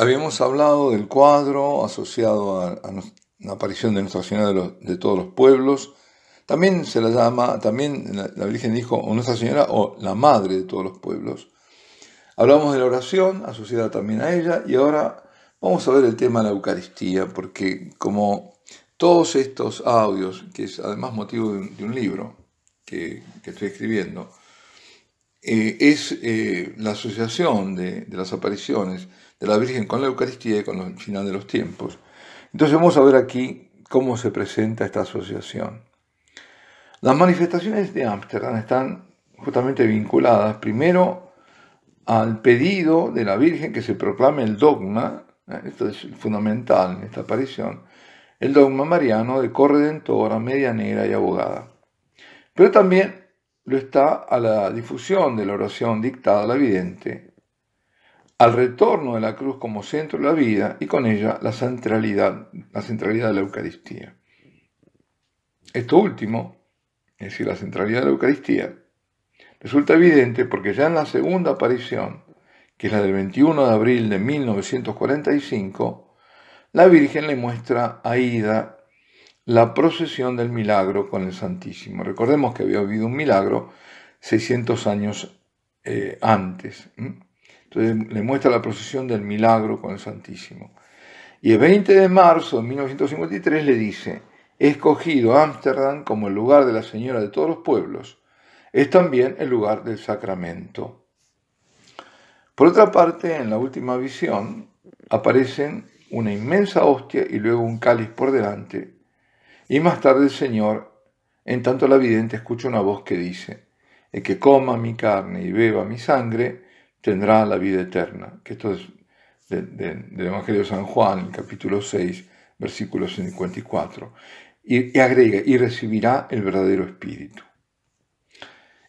Habíamos hablado del cuadro asociado a, la aparición de Nuestra Señora de, todos los pueblos. También se la llama, también la, Virgen dijo o Nuestra Señora o la Madre de todos los pueblos. Hablamos de la oración asociada también a ella y ahora vamos a ver el tema de la Eucaristía, porque como todos estos audios, que es además motivo de un, libro que, estoy escribiendo, eh, es eh, la asociación de las apariciones de la Virgen con la Eucaristía y con el final de los tiempos. Entonces vamos a ver aquí cómo se presenta esta asociación. Las manifestaciones de Ámsterdam están justamente vinculadas primero al pedido de la Virgen que se proclame el dogma, ¿eh? esto es fundamental en esta aparición, el dogma mariano de corredentora, negra y abogada. Pero también lo está a la difusión de la oración dictada a la vidente, al retorno de la cruz como centro de la vida y con ella la centralidad, la centralidad de la Eucaristía. Esto último, es decir, la centralidad de la Eucaristía, resulta evidente porque ya en la segunda aparición, que es la del 21 de abril de 1945, la Virgen le muestra a Ida la procesión del milagro con el Santísimo. Recordemos que había habido un milagro 600 años eh, antes. Entonces le muestra la procesión del milagro con el Santísimo. Y el 20 de marzo de 1953 le dice, he escogido Ámsterdam como el lugar de la Señora de todos los pueblos. Es también el lugar del sacramento. Por otra parte, en la última visión aparecen una inmensa hostia y luego un cáliz por delante. Y más tarde el Señor, en tanto la vidente escucha una voz que dice, el que coma mi carne y beba mi sangre, tendrá la vida eterna. Que esto es del de, Evangelio de San Juan, capítulo 6, versículo 54. Y, y agrega, y recibirá el verdadero Espíritu.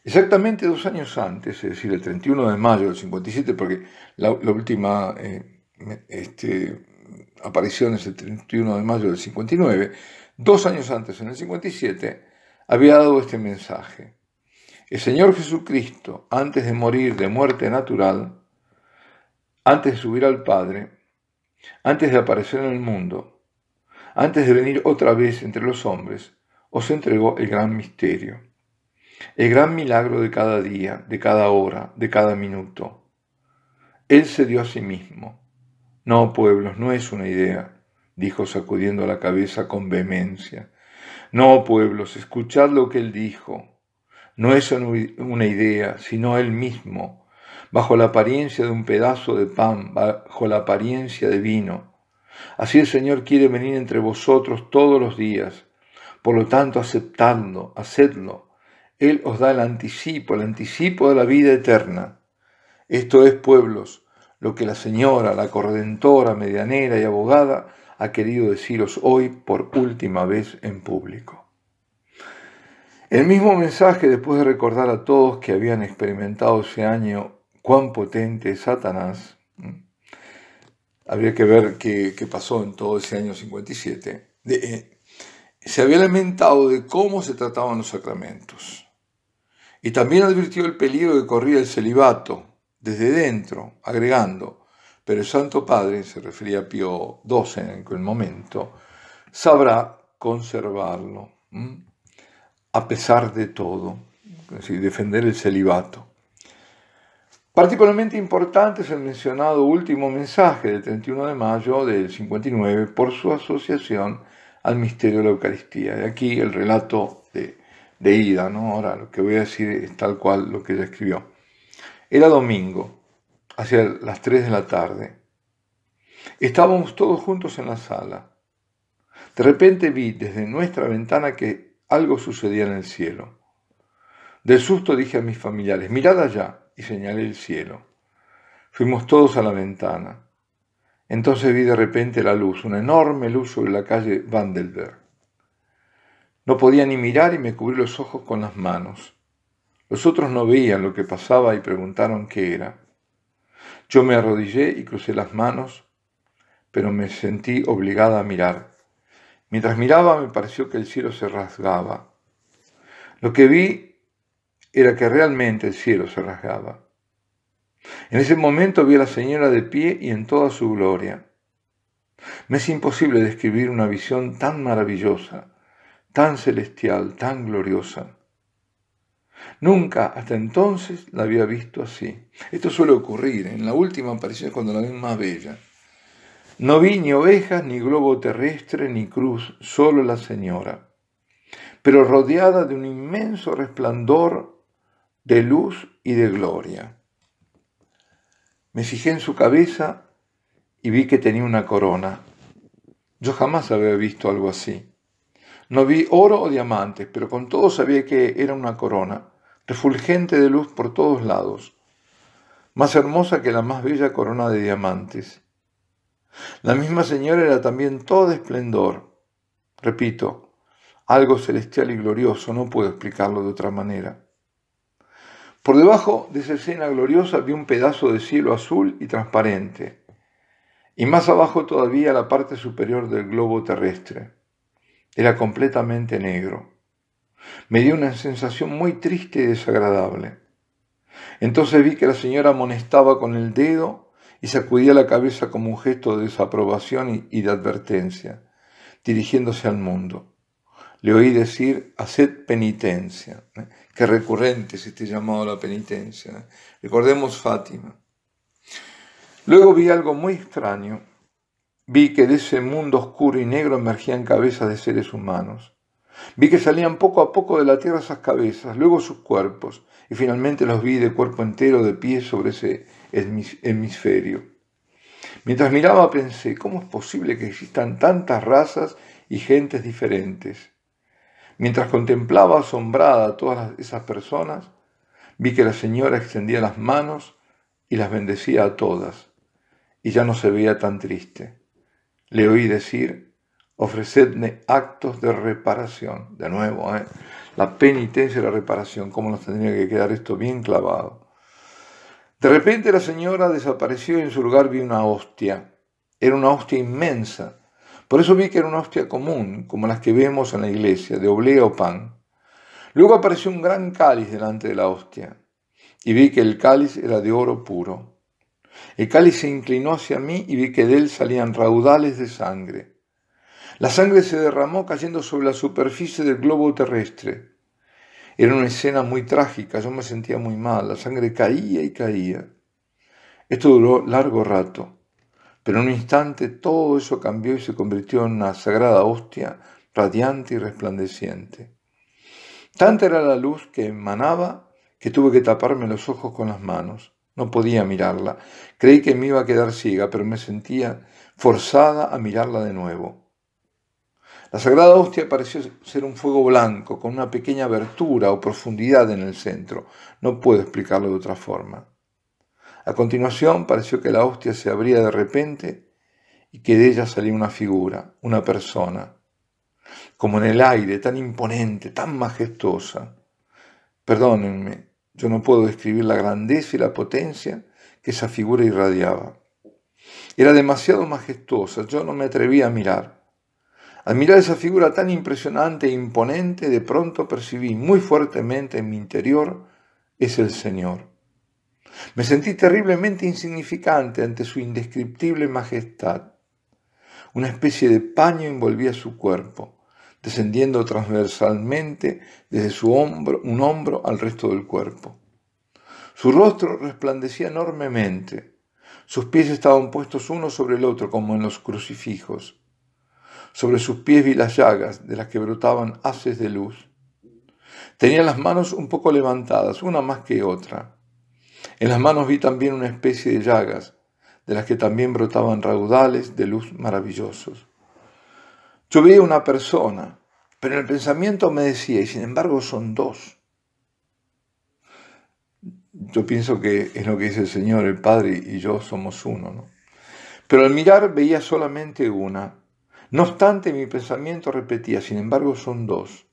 Exactamente dos años antes, es decir, el 31 de mayo del 57, porque la, última eh, este, aparición es el 31 de mayo del 59, dos años antes, en el 57, había dado este mensaje. El Señor Jesucristo, antes de morir de muerte natural, antes de subir al Padre, antes de aparecer en el mundo, antes de venir otra vez entre los hombres, os entregó el gran misterio, el gran milagro de cada día, de cada hora, de cada minuto. Él se dio a sí mismo. No, pueblos, no es una idea, dijo sacudiendo la cabeza con vehemencia. No, pueblos, escuchad lo que él dijo. No es una idea, sino Él mismo, bajo la apariencia de un pedazo de pan, bajo la apariencia de vino. Así el Señor quiere venir entre vosotros todos los días. Por lo tanto, aceptadlo, hacedlo. Él os da el anticipo, el anticipo de la vida eterna. Esto es, pueblos, lo que la Señora, la corredentora, medianera y abogada ha querido deciros hoy por última vez en público. El mismo mensaje después de recordar a todos que habían experimentado ese año cuán potente es Satanás, habría que ver qué, pasó en todo ese año 57, de, eh, se había lamentado de cómo se trataban los sacramentos y también advirtió el peligro que corría el celibato desde dentro, agregando, pero el Santo Padre, se refería a Pío XII en aquel momento, sabrá conservarlo a pesar de todo, defender el celibato. Particularmente importante es el mencionado último mensaje del 31 de mayo del 59 por su asociación al misterio de la Eucaristía. aquí el relato de, de Ida, ¿no? Ahora lo que voy a decir es tal cual lo que ella escribió. Era domingo, hacia las 3 de la tarde. Estábamos todos juntos en la sala. De repente vi desde nuestra ventana que algo sucedía en el cielo. De susto dije a mis familiares, mirad allá, y señalé el cielo. Fuimos todos a la ventana. Entonces vi de repente la luz, una enorme luz sobre la calle Vandelberg. No podía ni mirar y me cubrí los ojos con las manos. Los otros no veían lo que pasaba y preguntaron qué era. Yo me arrodillé y crucé las manos, pero me sentí obligada a mirar. Mientras miraba me pareció que el cielo se rasgaba. Lo que vi era que realmente el cielo se rasgaba. En ese momento vi a la señora de pie y en toda su gloria. Me es imposible describir una visión tan maravillosa, tan celestial, tan gloriosa. Nunca hasta entonces la había visto así. Esto suele ocurrir. En la última aparición cuando la ven más bella. No vi ni ovejas, ni globo terrestre, ni cruz, solo la Señora, pero rodeada de un inmenso resplandor de luz y de gloria. Me fijé en su cabeza y vi que tenía una corona. Yo jamás había visto algo así. No vi oro o diamantes, pero con todo sabía que era una corona, refulgente de luz por todos lados, más hermosa que la más bella corona de diamantes la misma señora era también todo esplendor. Repito, algo celestial y glorioso, no puedo explicarlo de otra manera. Por debajo de esa escena gloriosa vi un pedazo de cielo azul y transparente, y más abajo todavía la parte superior del globo terrestre. Era completamente negro. Me dio una sensación muy triste y desagradable. Entonces vi que la señora amonestaba con el dedo y sacudía la cabeza como un gesto de desaprobación y de advertencia, dirigiéndose al mundo. Le oí decir, haced penitencia. ¿eh? Qué recurrente es este llamado a la penitencia. ¿eh? Recordemos Fátima. Luego vi algo muy extraño. Vi que de ese mundo oscuro y negro emergían cabezas de seres humanos. Vi que salían poco a poco de la tierra esas cabezas, luego sus cuerpos, y finalmente los vi de cuerpo entero de pie sobre ese hemisferio. Mientras miraba pensé, ¿cómo es posible que existan tantas razas y gentes diferentes? Mientras contemplaba asombrada a todas esas personas, vi que la señora extendía las manos y las bendecía a todas, y ya no se veía tan triste. Le oí decir, ofrecedme actos de reparación. De nuevo, ¿eh? la penitencia y la reparación, cómo nos tendría que quedar esto bien clavado. De repente la señora desapareció y en su lugar vi una hostia. Era una hostia inmensa. Por eso vi que era una hostia común, como las que vemos en la iglesia, de oblea o pan. Luego apareció un gran cáliz delante de la hostia, y vi que el cáliz era de oro puro. El cáliz se inclinó hacia mí y vi que de él salían raudales de sangre. La sangre se derramó cayendo sobre la superficie del globo terrestre. Era una escena muy trágica, yo me sentía muy mal, la sangre caía y caía. Esto duró largo rato, pero en un instante todo eso cambió y se convirtió en una sagrada hostia radiante y resplandeciente. Tanta era la luz que emanaba que tuve que taparme los ojos con las manos. No podía mirarla. Creí que me iba a quedar ciega, pero me sentía forzada a mirarla de nuevo. La Sagrada Hostia pareció ser un fuego blanco, con una pequeña abertura o profundidad en el centro. No puedo explicarlo de otra forma. A continuación pareció que la hostia se abría de repente y que de ella salía una figura, una persona, como en el aire, tan imponente, tan majestuosa. Perdónenme, yo no puedo describir la grandeza y la potencia que esa figura irradiaba. Era demasiado majestuosa, yo no me atrevía a mirar. Al mirar esa figura tan impresionante e imponente, de pronto percibí muy fuertemente en mi interior, es el Señor. Me sentí terriblemente insignificante ante su indescriptible majestad. Una especie de paño envolvía su cuerpo, descendiendo transversalmente desde su hombro, un hombro al resto del cuerpo. Su rostro resplandecía enormemente. Sus pies estaban puestos uno sobre el otro como en los crucifijos. Sobre sus pies vi las llagas de las que brotaban haces de luz. Tenía las manos un poco levantadas, una más que otra. En las manos vi también una especie de llagas, de las que también brotaban raudales de luz maravillosos. Yo veía una persona, pero en el pensamiento me decía, y sin embargo son dos. Yo pienso que es lo que dice el Señor, el Padre y yo somos uno, Pero al mirar veía solamente una, no obstante, mi pensamiento repetía, sin embargo, son dos.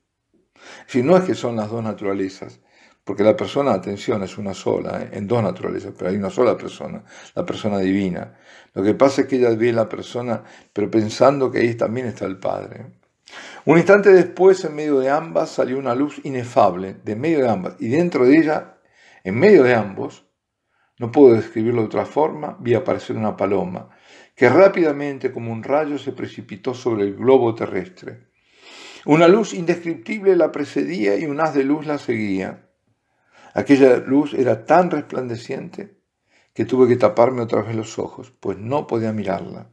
Si no es que son las dos naturalezas, porque la persona, atención, es una sola, ¿eh? en dos naturalezas, pero hay una sola persona, la persona divina. Lo que pasa es que ella ve la persona, pero pensando que ahí también está el Padre. Un instante después, en medio de ambas, salió una luz inefable, de medio de ambas, y dentro de ella, en medio de ambos, no puedo describirlo de otra forma, vi aparecer una paloma, que rápidamente como un rayo se precipitó sobre el globo terrestre. Una luz indescriptible la precedía y un haz de luz la seguía. Aquella luz era tan resplandeciente que tuve que taparme otra vez los ojos, pues no podía mirarla.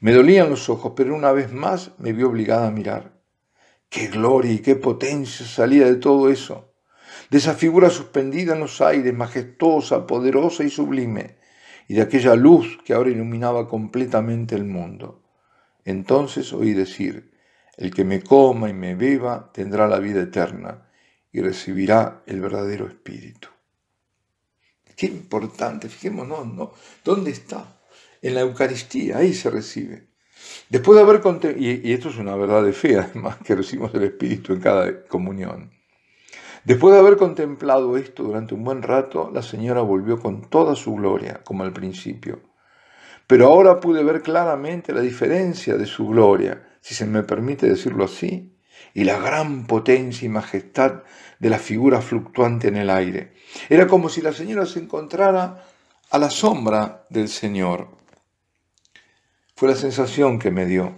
Me dolían los ojos, pero una vez más me vi obligada a mirar. ¡Qué gloria y qué potencia salía de todo eso! De esa figura suspendida en los aires, majestuosa, poderosa y sublime, y de aquella luz que ahora iluminaba completamente el mundo. Entonces oí decir, el que me coma y me beba tendrá la vida eterna y recibirá el verdadero espíritu. Qué importante, fijémonos, ¿no? ¿Dónde está? En la Eucaristía, ahí se recibe. Después de haber contemplado, y, esto es una verdad de fe además, que recibimos el Espíritu en cada comunión. Después de haber contemplado esto durante un buen rato, la señora volvió con toda su gloria, como al principio. Pero ahora pude ver claramente la diferencia de su gloria, si se me permite decirlo así, y la gran potencia y majestad de la figura fluctuante en el aire. Era como si la señora se encontrara a la sombra del Señor. Fue la sensación que me dio.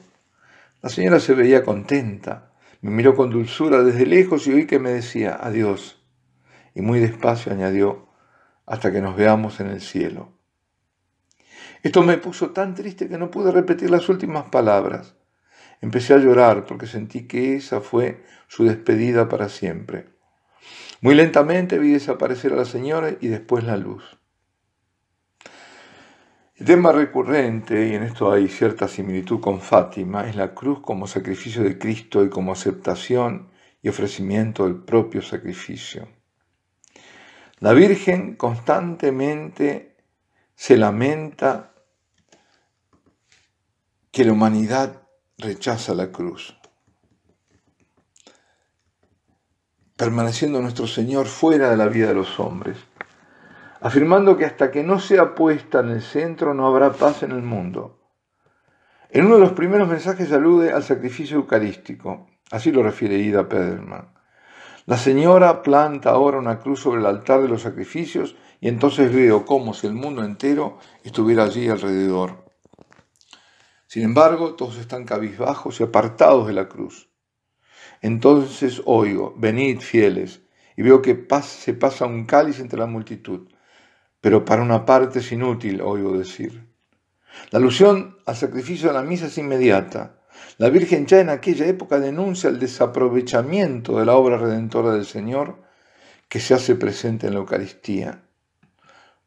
La señora se veía contenta, me miró con dulzura desde lejos y oí que me decía, adiós. Y muy despacio añadió, hasta que nos veamos en el cielo. Esto me puso tan triste que no pude repetir las últimas palabras. Empecé a llorar porque sentí que esa fue su despedida para siempre. Muy lentamente vi desaparecer a la señora y después la luz. El tema recurrente, y en esto hay cierta similitud con Fátima, es la cruz como sacrificio de Cristo y como aceptación y ofrecimiento del propio sacrificio. La Virgen constantemente se lamenta que la humanidad rechaza la cruz. Permaneciendo nuestro Señor fuera de la vida de los hombres afirmando que hasta que no sea puesta en el centro no habrá paz en el mundo. En uno de los primeros mensajes alude al sacrificio eucarístico, así lo refiere Ida Pederman. La señora planta ahora una cruz sobre el altar de los sacrificios y entonces veo como si el mundo entero estuviera allí alrededor. Sin embargo, todos están cabizbajos y apartados de la cruz. Entonces oigo, venid fieles, y veo que se pasa un cáliz entre la multitud pero para una parte es inútil, oigo decir. La alusión al sacrificio de la misa es inmediata. La Virgen ya en aquella época denuncia el desaprovechamiento de la obra redentora del Señor que se hace presente en la Eucaristía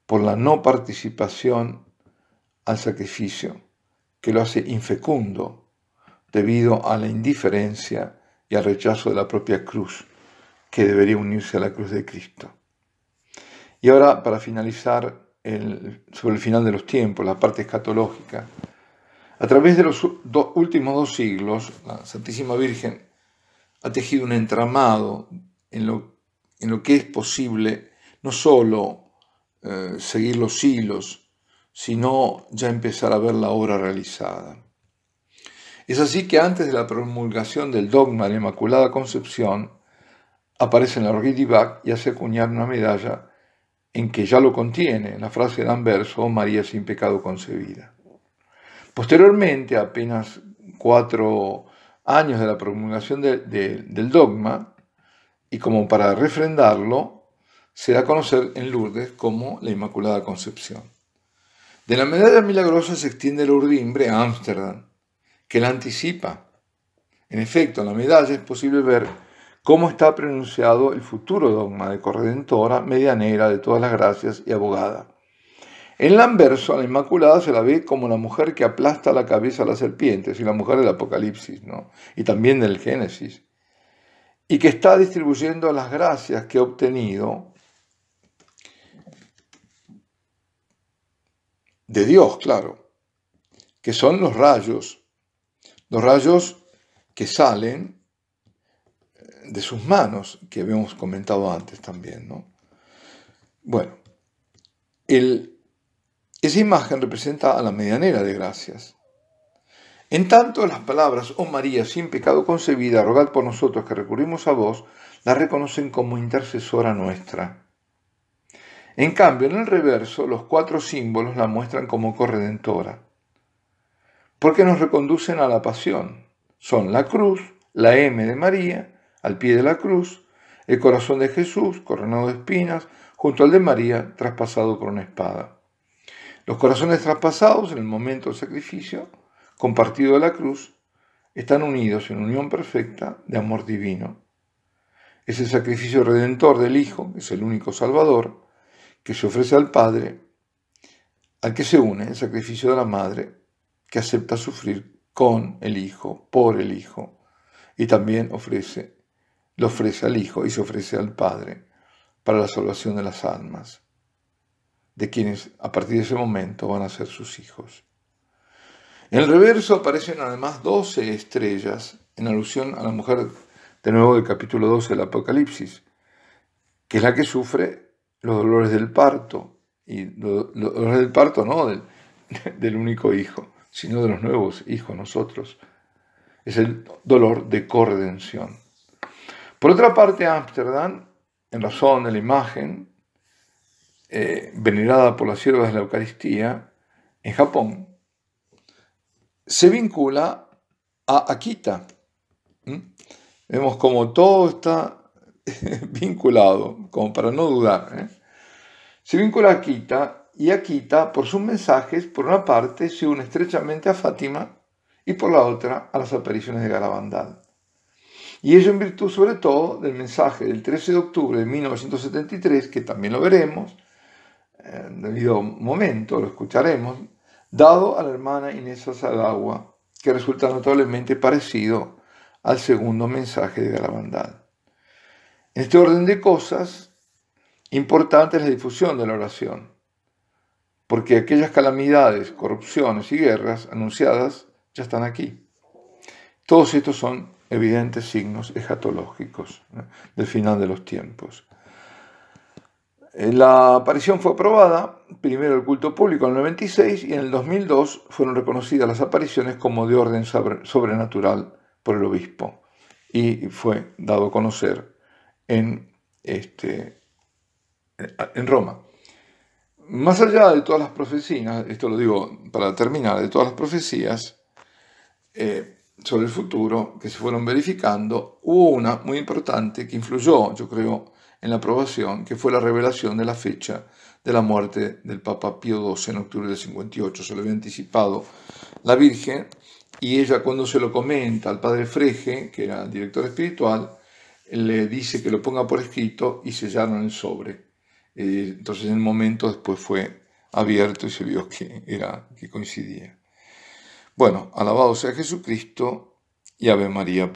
por la no participación al sacrificio, que lo hace infecundo debido a la indiferencia y al rechazo de la propia cruz que debería unirse a la cruz de Cristo. Y ahora, para finalizar sobre el final de los tiempos, la parte escatológica, a través de los últimos dos siglos, la Santísima Virgen ha tejido un entramado en lo, en lo que es posible no solo eh, seguir los hilos, sino ya empezar a ver la obra realizada. Es así que antes de la promulgación del dogma de la Inmaculada Concepción, aparece en la Orgidibach y hace acuñar una medalla en que ya lo contiene, la frase de Anverso María sin pecado concebida. Posteriormente, apenas cuatro años de la promulgación del dogma, y como para refrendarlo, se da a conocer en Lourdes como la Inmaculada Concepción. De la medalla milagrosa se extiende el urdimbre a Ámsterdam, que la anticipa. En efecto, en la medalla es posible ver cómo está pronunciado el futuro dogma de corredentora, medianera de todas las gracias y abogada. En anverso, a la Inmaculada se la ve como la mujer que aplasta la cabeza a las serpientes y la mujer del Apocalipsis, y también del Génesis, y que está distribuyendo las gracias que ha obtenido de Dios, claro, que son los rayos, los rayos que salen de sus manos, que habíamos comentado antes también. ¿no? Bueno, esa imagen representa a la medianera de gracias. En tanto, las palabras, oh María, sin pecado concebida, rogad por nosotros que recurrimos a vos, la reconocen como intercesora nuestra. En cambio, en el reverso, los cuatro símbolos la muestran como corredentora, porque nos reconducen a la pasión. Son la cruz, la M de María, al pie de la cruz, el corazón de Jesús, coronado de espinas, junto al de María, traspasado por una espada. Los corazones traspasados en el momento del sacrificio, compartido de la cruz, están unidos en unión perfecta de amor divino. Es el sacrificio redentor del Hijo, que es el único Salvador, que se ofrece al Padre, al que se une el sacrificio de la Madre, que acepta sufrir con el Hijo, por el Hijo, y también ofrece lo ofrece al Hijo y se ofrece al Padre para la salvación de las almas, de quienes a partir de ese momento van a ser sus hijos. En el reverso aparecen además doce estrellas en alusión a la mujer de nuevo del capítulo 12 del Apocalipsis, que es la que sufre los dolores del parto, y los dolores del parto no del, del único hijo, sino de los nuevos hijos, nosotros. Es el dolor de corredención. Por otra parte, Ámsterdam, en razón de la imagen eh, venerada por las siervas de la Eucaristía, en Japón, se vincula a Akita. Vemos como todo está vinculado, como para no dudar. ¿eh? Se vincula a Akita y Akita, por sus mensajes, por una parte se une estrechamente a Fátima y por la otra a las apariciones de Garabandal. Y ello en virtud sobre todo del mensaje del 13 de octubre de 1973, que también lo veremos, en debido momento lo escucharemos, dado a la hermana Inés Azadagua, que resulta notablemente parecido al segundo mensaje de Garabandal. En este orden de cosas, importante es la difusión de la oración, porque aquellas calamidades, corrupciones y guerras anunciadas ya están aquí. Todos estos son evidentes signos escatológicos del final de los tiempos. Eh, la aparición fue aprobada, primero el culto público en el 96 y en el 2002 fueron reconocidas las apariciones como de orden sobrenatural por el obispo y fue dado a conocer en, este, en Roma. Más allá de todas las profecías, esto lo digo para terminar, de todas las profecías, eh, sobre el futuro que se fueron verificando, hubo una muy importante que influyó, yo creo, en la aprobación, que fue la revelación de la fecha de la muerte del Papa Pío XII en octubre del 58. Se lo había anticipado la Virgen y ella cuando se lo comenta al padre Freje, que era el director espiritual, le dice que lo ponga por escrito y sellaron el sobre. Eh, entonces en el momento después fue abierto y se vio que, era, que coincidía. Bueno, alabado sea Jesucristo y Ave María.